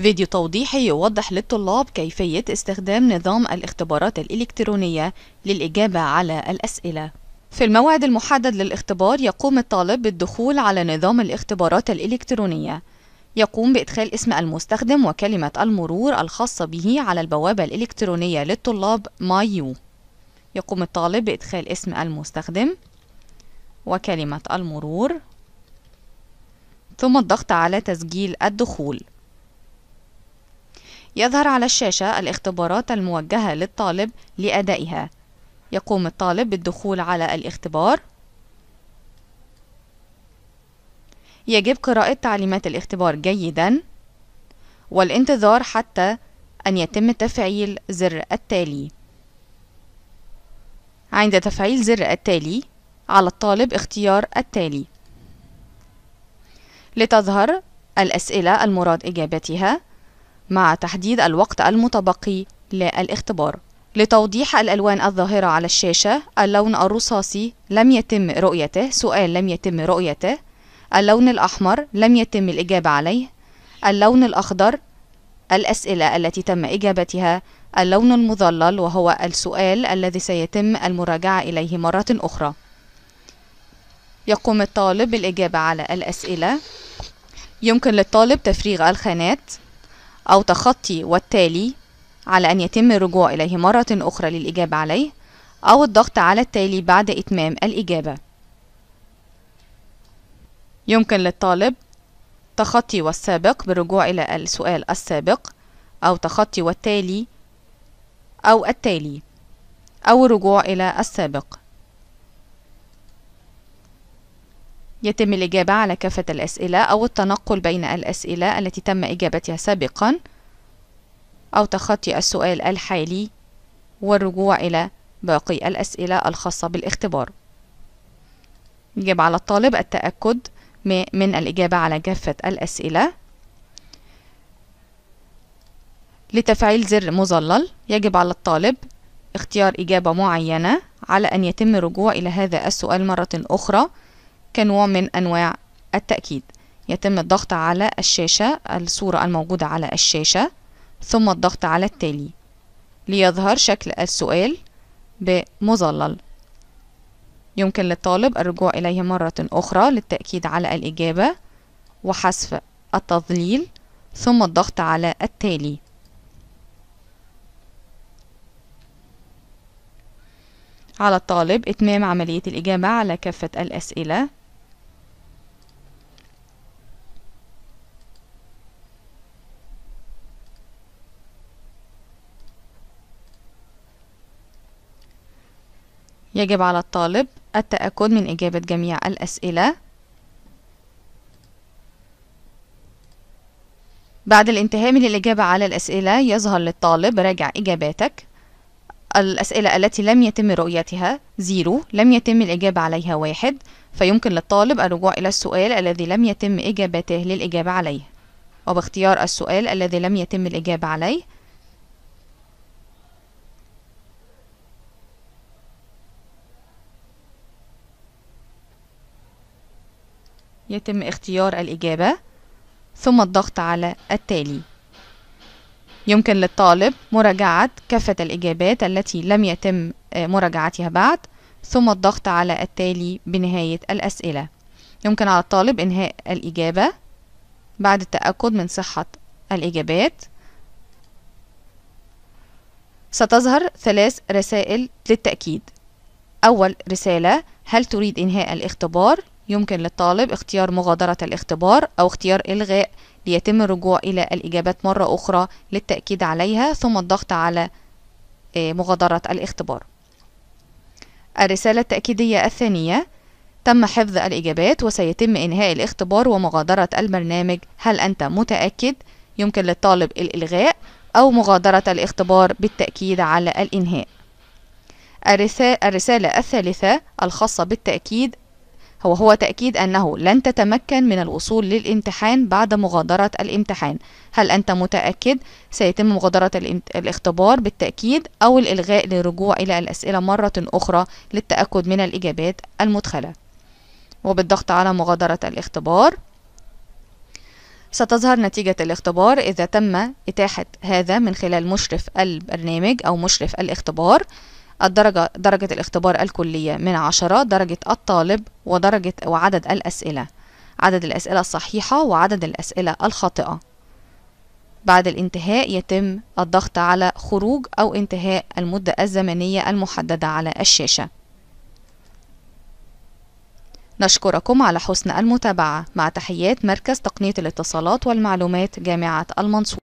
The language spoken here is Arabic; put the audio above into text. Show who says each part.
Speaker 1: فيديو توضيحي يوضح للطلاب كيفية استخدام نظام الاختبارات الإلكترونية للإجابة على الأسئلة في الموعد المحدد للاختبار يقوم الطالب بالدخول على نظام الاختبارات الإلكترونية يقوم بإدخال اسم المستخدم وكلمة المرور الخاصة به على البوابة الإلكترونية للطلاب مايو يقوم الطالب بإدخال اسم المستخدم وكلمة المرور ثم الضغط على تسجيل الدخول يظهر على الشاشة الاختبارات الموجهة للطالب لأدائها يقوم الطالب بالدخول على الاختبار يجب قراءة تعليمات الاختبار جيدا والانتظار حتى أن يتم تفعيل زر التالي عند تفعيل زر التالي على الطالب اختيار التالي لتظهر الأسئلة المراد إجابتها مع تحديد الوقت المتبقي للاختبار لتوضيح الألوان الظاهرة على الشاشة اللون الرصاصي لم يتم رؤيته سؤال لم يتم رؤيته اللون الأحمر لم يتم الإجابة عليه اللون الأخضر الأسئلة التي تم إجابتها اللون المظلل وهو السؤال الذي سيتم المراجعة إليه مرة أخرى يقوم الطالب بالإجابة على الأسئلة يمكن للطالب تفريغ الخانات أو تخطي والتالي على أن يتم الرجوع إليه مرة أخرى للإجابة عليه أو الضغط على التالي بعد إتمام الإجابة يمكن للطالب تخطي والسابق بالرجوع إلى السؤال السابق أو تخطي والتالي أو التالي أو الرجوع إلى السابق يتم الإجابة على كافة الأسئلة أو التنقل بين الأسئلة التي تم إجابتها سابقا أو تخطي السؤال الحالي والرجوع إلى باقي الأسئلة الخاصة بالاختبار يجب على الطالب التأكد من الإجابة على كافة الأسئلة لتفعيل زر مظلل يجب على الطالب اختيار إجابة معينة على أن يتم الرجوع إلى هذا السؤال مرة أخرى كنوع من أنواع التأكيد يتم الضغط على الشاشة الصورة الموجودة على الشاشة ثم الضغط على التالي ليظهر شكل السؤال بمظلل يمكن للطالب الرجوع إليه مرة أخرى للتأكيد على الإجابة وحذف التظليل ثم الضغط على التالي على الطالب إتمام عملية الإجابة على كافة الأسئلة يجب على الطالب التأكد من إجابة جميع الأسئلة بعد الانتهاء من الإجابة على الأسئلة يظهر للطالب راجع إجاباتك الأسئلة التي لم يتم رؤيتها زيرو لم يتم الإجابة عليها واحد فيمكن للطالب الرجوع إلى السؤال الذي لم يتم إجابته للإجابة عليه وباختيار السؤال الذي لم يتم الإجابة عليه يتم اختيار الإجابة ثم الضغط على التالي يمكن للطالب مراجعة كافة الإجابات التي لم يتم آه، مراجعتها بعد ثم الضغط على التالي بنهاية الأسئلة يمكن على الطالب إنهاء الإجابة بعد التأكد من صحة الإجابات ستظهر ثلاث رسائل للتأكيد أول رسالة هل تريد إنهاء الاختبار يمكن للطالب اختيار مغادرة الاختبار أو اختيار إلغاء ليتم الرجوع إلى الإجابات مرة أخرى للتأكيد عليها ثم الضغط على آه، مغادرة الاختبار الرسالة التأكيدية الثانية تم حفظ الإجابات وسيتم إنهاء الاختبار ومغادرة البرنامج هل أنت متأكد؟ يمكن للطالب الإلغاء أو مغادرة الاختبار بالتأكيد على الإنهاء الرسالة الثالثة الخاصة بالتأكيد هو هو تأكيد أنه لن تتمكن من الوصول للامتحان بعد مغادرة الامتحان هل أنت متأكد سيتم مغادرة الاختبار بالتأكيد أو الإلغاء للرجوع إلى الأسئلة مرة أخرى للتأكد من الإجابات المدخلة وبالضغط على مغادرة الاختبار ستظهر نتيجة الاختبار إذا تم إتاحة هذا من خلال مشرف البرنامج أو مشرف الاختبار الدرجة درجة الاختبار الكلية من عشرة درجة الطالب ودرجة وعدد الأسئلة عدد الأسئلة الصحيحة وعدد الأسئلة الخاطئة بعد الانتهاء يتم الضغط على خروج أو انتهاء المدة الزمنية المحددة على الشاشة نشكركم على حسن المتابعة مع تحيات مركز تقنية الاتصالات والمعلومات جامعة المنصورة